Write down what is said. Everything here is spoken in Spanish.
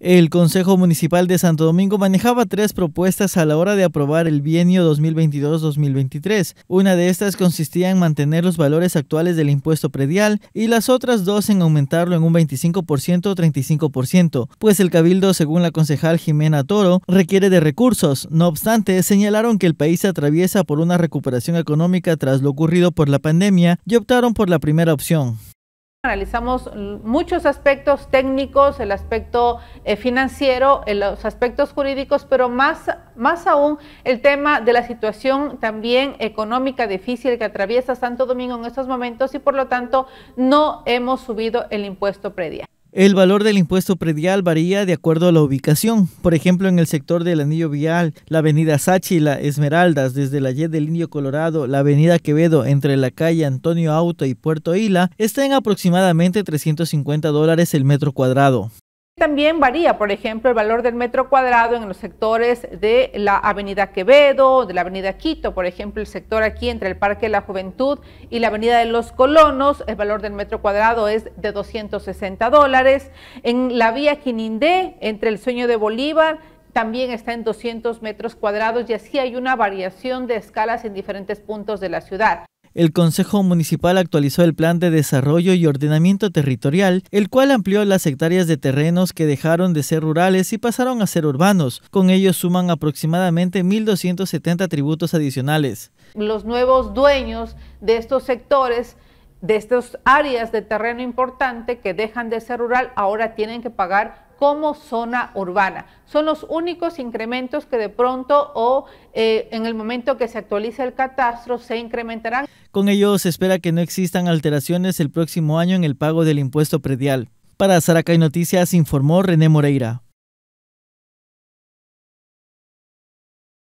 El Consejo Municipal de Santo Domingo manejaba tres propuestas a la hora de aprobar el bienio 2022-2023. Una de estas consistía en mantener los valores actuales del impuesto predial y las otras dos en aumentarlo en un 25% o 35%, pues el cabildo, según la concejal Jimena Toro, requiere de recursos. No obstante, señalaron que el país atraviesa por una recuperación económica tras lo ocurrido por la pandemia y optaron por la primera opción analizamos muchos aspectos técnicos, el aspecto eh, financiero, eh, los aspectos jurídicos, pero más, más aún el tema de la situación también económica difícil que atraviesa Santo Domingo en estos momentos y por lo tanto no hemos subido el impuesto predial. El valor del impuesto predial varía de acuerdo a la ubicación. Por ejemplo, en el sector del anillo vial, la avenida Sachi, Esmeraldas, desde la Yed del Indio Colorado, la avenida Quevedo, entre la calle Antonio Auto y Puerto Hila, está en aproximadamente 350 dólares el metro cuadrado. También varía, por ejemplo, el valor del metro cuadrado en los sectores de la Avenida Quevedo, de la Avenida Quito, por ejemplo, el sector aquí entre el Parque de la Juventud y la Avenida de los Colonos, el valor del metro cuadrado es de 260 dólares. En la vía Quinindé, entre el Sueño de Bolívar, también está en 200 metros cuadrados y así hay una variación de escalas en diferentes puntos de la ciudad el Consejo Municipal actualizó el Plan de Desarrollo y Ordenamiento Territorial, el cual amplió las hectáreas de terrenos que dejaron de ser rurales y pasaron a ser urbanos. Con ello suman aproximadamente 1.270 tributos adicionales. Los nuevos dueños de estos sectores de estas áreas de terreno importante que dejan de ser rural ahora tienen que pagar como zona urbana. Son los únicos incrementos que de pronto o eh, en el momento que se actualice el catastro se incrementarán. Con ello se espera que no existan alteraciones el próximo año en el pago del impuesto predial. Para Saracay Noticias informó René Moreira.